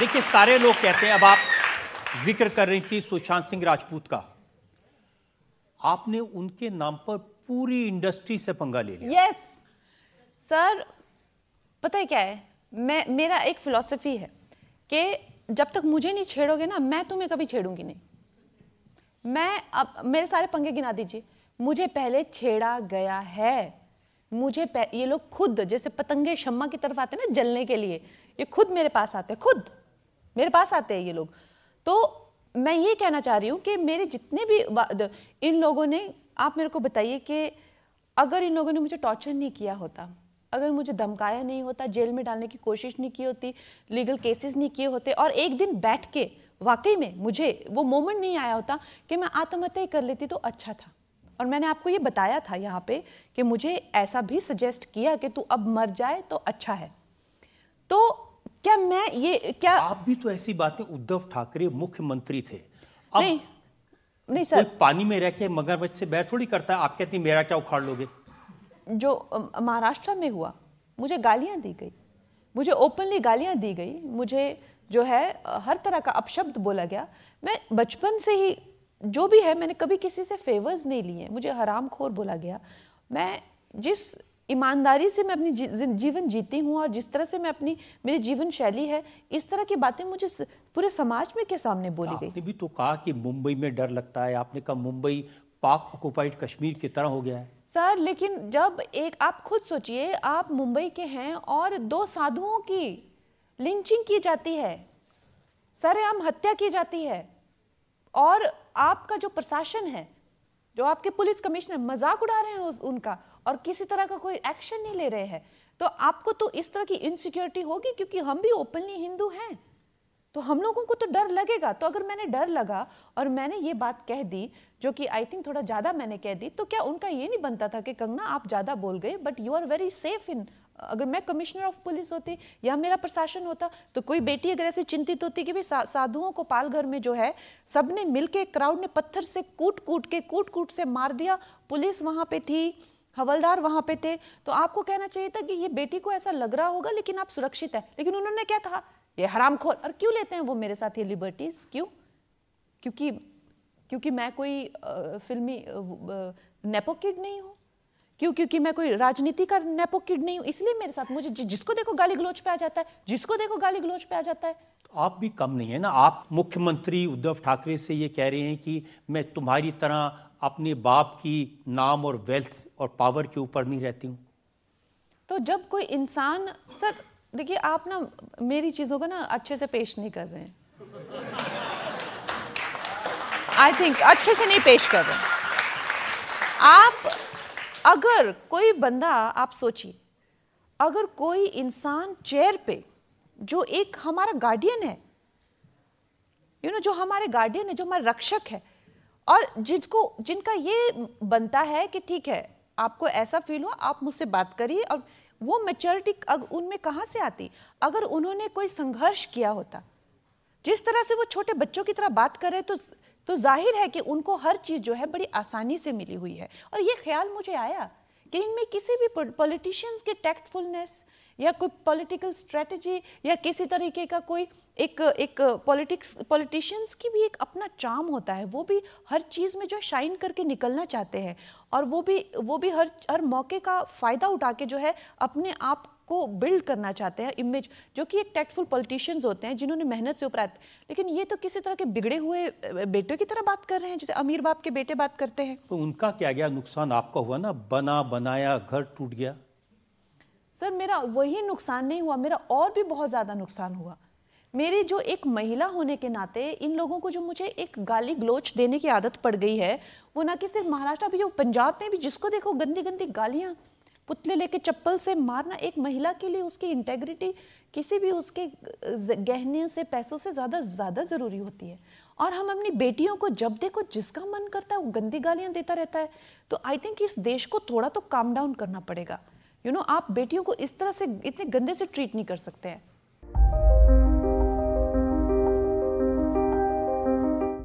देखिए सारे लोग कहते हैं अब आप जिक्र कर रही थी सुशांत सिंह राजपूत का आपने उनके नाम पर पूरी इंडस्ट्री से पंगा ले लिया यस सर पता है क्या है मैं मेरा एक फिलॉसफी है कि जब तक मुझे नहीं छेड़ोगे ना मैं तुम्हें कभी छेड़ूंगी नहीं मैं अब मेरे सारे पंगे गिना दीजिए मुझे पहले छेड़ा गया है मुझे ये लोग खुद जैसे पतंगे शम्मा की तरफ आते हैं ना जलने के लिए ये खुद मेरे पास आते हैं खुद मेरे पास आते हैं ये लोग तो मैं ये कहना चाह रही हूँ कि मेरे जितने भी इन लोगों ने आप मेरे को बताइए कि अगर इन लोगों ने मुझे टॉर्चर नहीं किया होता अगर मुझे धमकाया नहीं होता जेल में डालने की कोशिश नहीं की होती लीगल केसेस नहीं किए होते और एक दिन बैठ के वाकई में मुझे वो मोमेंट नहीं आया होता कि मैं आत्महत्या कर लेती तो अच्छा था और मैंने आपको ये बताया था यहाँ पे कि मुझे ऐसा भी सजेस्ट किया कि तू अब मर जाए तो अच्छा है तो क्या मैं ये क्या आप भी तो ऐसी बातें उद्धव ठाकरे मुख्यमंत्री थे अब नहीं, नहीं सर पानी में रह के मगरमच्छ से बैर थोड़ी करता है आप कहती मेरा क्या उखाड़ लोगे जो महाराष्ट्र में हुआ मुझे गालियां दी गई मुझे ओपनली गालियां दी गई मुझे जो है हर तरह का अपशब्द बोला गया मैं बचपन से ही जो भी है मैंने कभी किसी से फेवर्स नहीं लिए मुझे हराम खोर बोला गया मैं जिस ईमानदारी से मैं अपनी जी, जीवन जीती हूँ और जिस तरह से मैं अपनी मेरी जीवन शैली है इस तरह की बातें मुझे पूरे समाज में के सामने बोली गई आपने भी तो कहा कि मुंबई में डर लगता है आपने कहा मुंबई पाक ऑक्यूपाइड कश्मीर की तरह हो गया है सर लेकिन जब एक आप खुद सोचिए आप मुंबई के हैं और दो साधुओं की लिंचिंग की जाती है सर आम हत्या की जाती है और आपका जो प्रशासन है जो आपके पुलिस कमिश्नर मजाक उड़ा रहे हैं उस उनका और किसी तरह का कोई एक्शन नहीं ले रहे हैं तो आपको तो इस तरह की इनसिक्योरिटी होगी क्योंकि हम भी ओपनली हिंदू हैं तो हम लोगों को तो डर लगेगा तो अगर मैंने डर लगा और मैंने ये बात कह दी जो कि आई थिंक थोड़ा ज़्यादा मैंने कह दी तो क्या उनका ये नहीं बनता था कि कंगना आप ज़्यादा बोल गए but you are very safe in अगर मैं कमिश्नर ऑफ पुलिस होती या मेरा प्रशासन होता तो कोई बेटी अगर ऐसे चिंतित होती कि भाई सा, साधुओं को पालघर में जो है सबने मिलके क्राउड ने पत्थर से कूट कूट के कूट कूट से मार दिया पुलिस वहाँ पे थी हवलदार वहां पे थे तो आपको कहना चाहिए था कि ये बेटी को ऐसा लग रहा होगा लेकिन आप सुरक्षित है लेकिन उन्होंने क्या कहा ये हराम खोर और क्यों लेते हैं वो मेरे साथ ये लिबर्टीज क्यों क्योंकि क्योंकि मैं कोई आ, फिल्मी नेपो किड नहीं हूँ क्यों क्योंकि मैं कोई राजनीति का नेपो किड नहीं हूँ इसलिए मेरे साथ मुझे जि, जिसको देखो गाली गलोच पे आ जाता है जिसको देखो गाली गलोच पे आ जाता है तो आप भी कम नहीं है ना आप मुख्यमंत्री उद्धव ठाकरे से ये कह रहे हैं कि मैं तुम्हारी तरह अपने बाप की नाम और वेल्थ और पावर के ऊपर नहीं रहती हूँ तो जब कोई इंसान सर देखिए आप ना मेरी चीज़ों को ना अच्छे से पेश नहीं कर रहे हैं आई थिंक अच्छे से नहीं पेश कर रहे हैं आप अगर कोई बंदा आप सोचिए अगर कोई इंसान चेयर पे जो एक हमारा गार्डियन है यू you नो know, जो हमारे गार्डियन है जो हमारा रक्षक है और जिनको जिनका ये बनता है कि ठीक है आपको ऐसा फील हुआ आप मुझसे बात करिए और वो मेचोरिटी उनमें कहाँ से आती अगर उन्होंने कोई संघर्ष किया होता जिस तरह से वो छोटे बच्चों की तरह बात करें तो तो जाहिर है कि उनको हर चीज़ जो है बड़ी आसानी से मिली हुई है और ये ख्याल मुझे आया कि इनमें किसी भी पॉलिटिशियंस के टैक्टफुलनेस या कोई पॉलिटिकल स्ट्रेटजी या किसी तरीके का कोई एक एक पॉलिटिक्स पॉलिटिशियंस की भी एक अपना चाम होता है वो भी हर चीज़ में जो शाइन करके निकलना चाहते हैं और वो भी वो भी हर हर मौके का फ़ायदा उठा के जो है अपने आप को बिल्ड करना चाहते हैं इमेज जो कि एक टैक्टफुल पॉलिटिशियंस होते हैं जिन्होंने मेहनत से उपरा लेकिन ये तो किसी तरह के बिगड़े हुए बेटों की तरह बात कर रहे हैं जैसे अमीर बाप के बेटे बात करते हैं तो उनका क्या गया नुकसान आपका हुआ ना बना बनाया घर टूट गया सर मेरा वही नुकसान नहीं हुआ मेरा और भी बहुत ज़्यादा नुकसान हुआ मेरी जो एक महिला होने के नाते इन लोगों को जो मुझे एक गाली ग्लोच देने की आदत पड़ गई है वो ना कि सिर्फ महाराष्ट्र अभी जो पंजाब में भी जिसको देखो गंदी गंदी गालियाँ पुतले लेके चप्पल से मारना एक महिला के लिए उसकी इंटेग्रिटी किसी भी उसके गहने से पैसों से ज़्यादा ज़्यादा ज़रूरी होती है और हम अपनी बेटियों को जब देखो जिसका मन करता है वो गंदी गालियाँ देता रहता है तो आई थिंक इस देश को थोड़ा तो काम डाउन करना पड़ेगा यू you नो know, आप बेटियों को इस तरह से इतने गंदे से ट्रीट नहीं कर सकते हैं